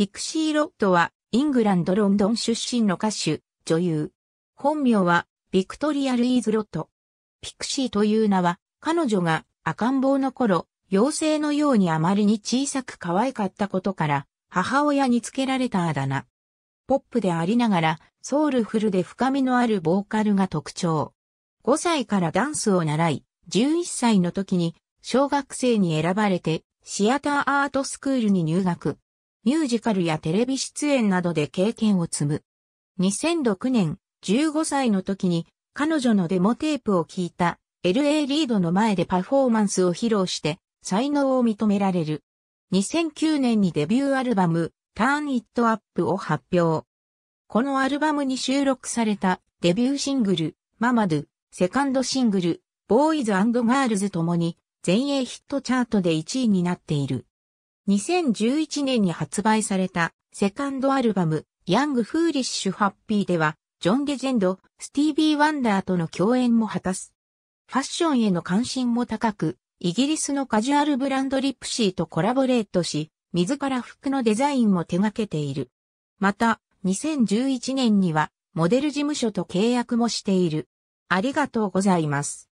ピクシー・ロッドは、イングランド・ロンドン出身の歌手、女優。本名は、ビクトリア・ルイーズ・ロッド。ピクシーという名は、彼女が赤ん坊の頃、妖精のようにあまりに小さく可愛かったことから、母親につけられたあだ名。ポップでありながら、ソウルフルで深みのあるボーカルが特徴。5歳からダンスを習い、11歳の時に、小学生に選ばれて、シアターアートスクールに入学。ミュージカルやテレビ出演などで経験を積む。2006年、15歳の時に彼女のデモテープを聞いた LA リードの前でパフォーマンスを披露して才能を認められる。2009年にデビューアルバム Turn It Up を発表。このアルバムに収録されたデビューシングルママドゥ、セカンドシングルボーイズガールズともに全英ヒットチャートで1位になっている。2011年に発売されたセカンドアルバム、ヤング・フーリッシュ・ハッピーでは、ジョン・レジェンド、スティービー・ワンダーとの共演も果たす。ファッションへの関心も高く、イギリスのカジュアルブランドリプシーとコラボレートし、自ら服のデザインも手掛けている。また、2011年には、モデル事務所と契約もしている。ありがとうございます。